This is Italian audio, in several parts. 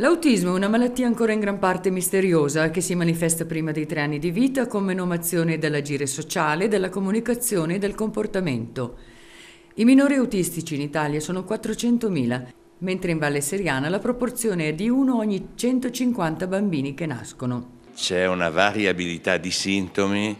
L'autismo è una malattia ancora in gran parte misteriosa che si manifesta prima dei tre anni di vita con menomazione dell'agire sociale, della comunicazione e del comportamento. I minori autistici in Italia sono 400.000, mentre in Valle Seriana la proporzione è di uno ogni 150 bambini che nascono. C'è una variabilità di sintomi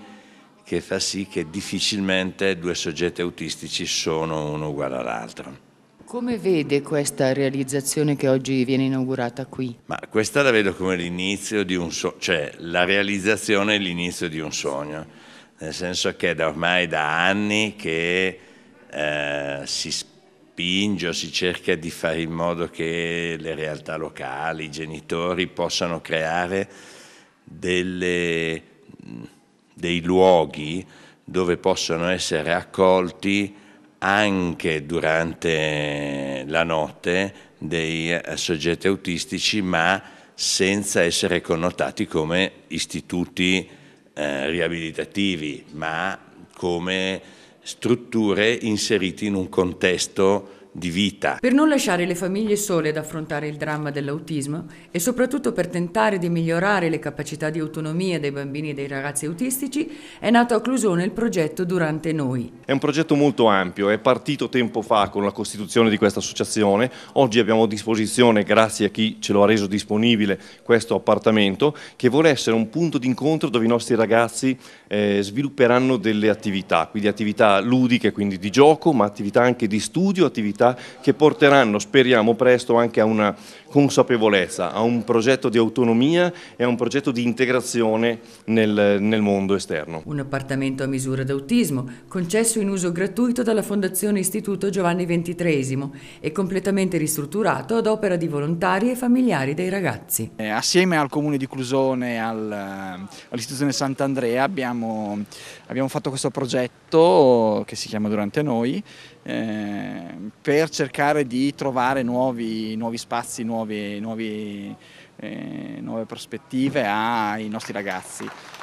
che fa sì che difficilmente due soggetti autistici sono uno uguale all'altro. Come vede questa realizzazione che oggi viene inaugurata qui? Ma questa la vedo come l'inizio di un sogno, cioè la realizzazione è l'inizio di un sogno, nel senso che da ormai da anni che eh, si spinge o si cerca di fare in modo che le realtà locali, i genitori possano creare delle, dei luoghi dove possono essere accolti anche durante la notte dei eh, soggetti autistici, ma senza essere connotati come istituti eh, riabilitativi, ma come strutture inserite in un contesto di vita. Per non lasciare le famiglie sole ad affrontare il dramma dell'autismo e soprattutto per tentare di migliorare le capacità di autonomia dei bambini e dei ragazzi autistici, è nato a Clusone il progetto Durante Noi. È un progetto molto ampio, è partito tempo fa con la costituzione di questa associazione, oggi abbiamo a disposizione, grazie a chi ce lo ha reso disponibile, questo appartamento che vuole essere un punto d'incontro dove i nostri ragazzi eh, svilupperanno delle attività, quindi attività ludiche, quindi di gioco, ma attività anche di studio, attività vita che porteranno, speriamo presto, anche a una consapevolezza, a un progetto di autonomia e a un progetto di integrazione nel, nel mondo esterno. Un appartamento a misura d'autismo, concesso in uso gratuito dalla Fondazione Istituto Giovanni XXIII e completamente ristrutturato ad opera di volontari e familiari dei ragazzi. Eh, assieme al Comune di Clusone, al, eh, all'Istituzione Sant'Andrea abbiamo, abbiamo fatto questo progetto che si chiama Durante Noi Ehm, per cercare di trovare nuovi, nuovi spazi, nuovi, nuovi, eh, nuove prospettive ai nostri ragazzi.